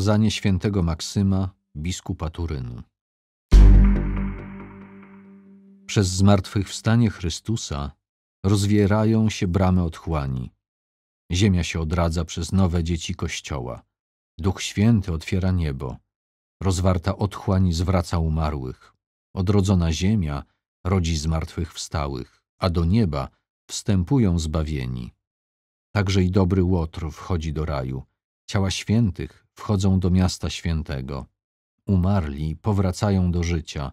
Kazanie świętego Maksyma, biskupa Turynu. Przez zmartwychwstanie Chrystusa rozwierają się bramy otchłani. Ziemia się odradza przez nowe dzieci Kościoła. Duch Święty otwiera niebo. Rozwarta otchłań zwraca umarłych. Odrodzona ziemia rodzi zmartwychwstałych, a do nieba wstępują zbawieni. Także i dobry łotr wchodzi do raju – Ciała świętych wchodzą do miasta świętego. Umarli powracają do życia.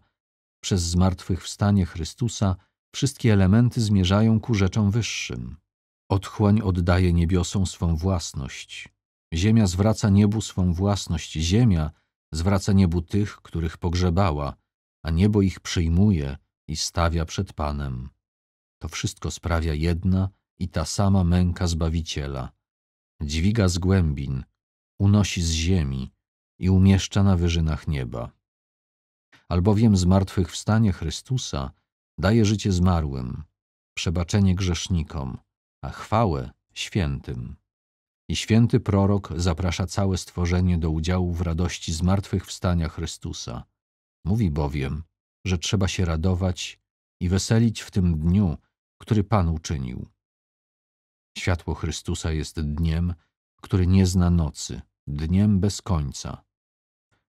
Przez zmartwychwstanie Chrystusa wszystkie elementy zmierzają ku rzeczom wyższym. Otchłań oddaje niebiosom swą własność. Ziemia zwraca niebu swą własność. Ziemia zwraca niebu tych, których pogrzebała, a niebo ich przyjmuje i stawia przed Panem. To wszystko sprawia jedna i ta sama męka Zbawiciela – dźwiga z głębin, unosi z ziemi i umieszcza na wyżynach nieba. Albowiem zmartwychwstanie Chrystusa daje życie zmarłym, przebaczenie grzesznikom, a chwałę świętym. I święty prorok zaprasza całe stworzenie do udziału w radości zmartwychwstania Chrystusa. Mówi bowiem, że trzeba się radować i weselić w tym dniu, który Pan uczynił. Światło Chrystusa jest dniem, który nie zna nocy, dniem bez końca.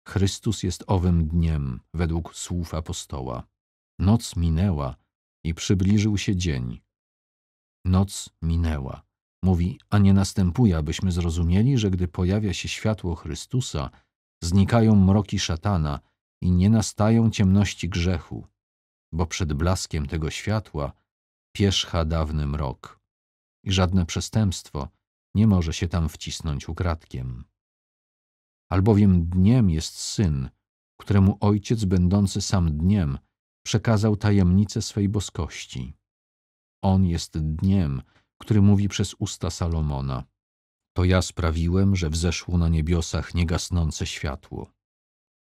Chrystus jest owym dniem, według słów apostoła. Noc minęła i przybliżył się dzień. Noc minęła, mówi, a nie następuje, abyśmy zrozumieli, że gdy pojawia się światło Chrystusa, znikają mroki szatana i nie nastają ciemności grzechu, bo przed blaskiem tego światła pierzcha dawny mrok i żadne przestępstwo nie może się tam wcisnąć ukradkiem. Albowiem dniem jest syn, któremu ojciec będący sam dniem przekazał tajemnicę swej boskości. On jest dniem, który mówi przez usta Salomona. To ja sprawiłem, że wzeszło na niebiosach niegasnące światło.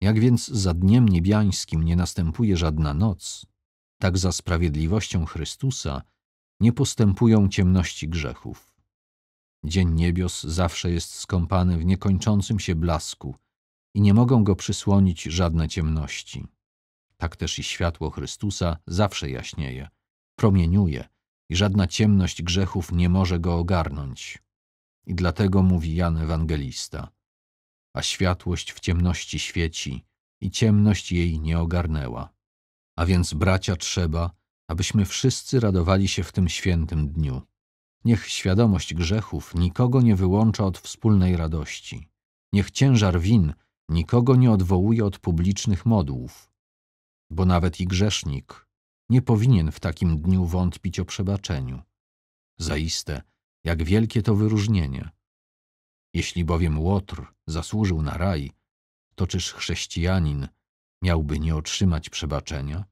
Jak więc za dniem niebiańskim nie następuje żadna noc, tak za sprawiedliwością Chrystusa nie postępują ciemności grzechów. Dzień niebios zawsze jest skąpany w niekończącym się blasku i nie mogą go przysłonić żadne ciemności. Tak też i światło Chrystusa zawsze jaśnieje, promieniuje i żadna ciemność grzechów nie może go ogarnąć. I dlatego mówi Jan Ewangelista. A światłość w ciemności świeci i ciemność jej nie ogarnęła. A więc bracia trzeba, abyśmy wszyscy radowali się w tym świętym dniu. Niech świadomość grzechów nikogo nie wyłącza od wspólnej radości. Niech ciężar win nikogo nie odwołuje od publicznych modłów. Bo nawet i grzesznik nie powinien w takim dniu wątpić o przebaczeniu. Zaiste, jak wielkie to wyróżnienie. Jeśli bowiem Łotr zasłużył na raj, to czyż chrześcijanin miałby nie otrzymać przebaczenia?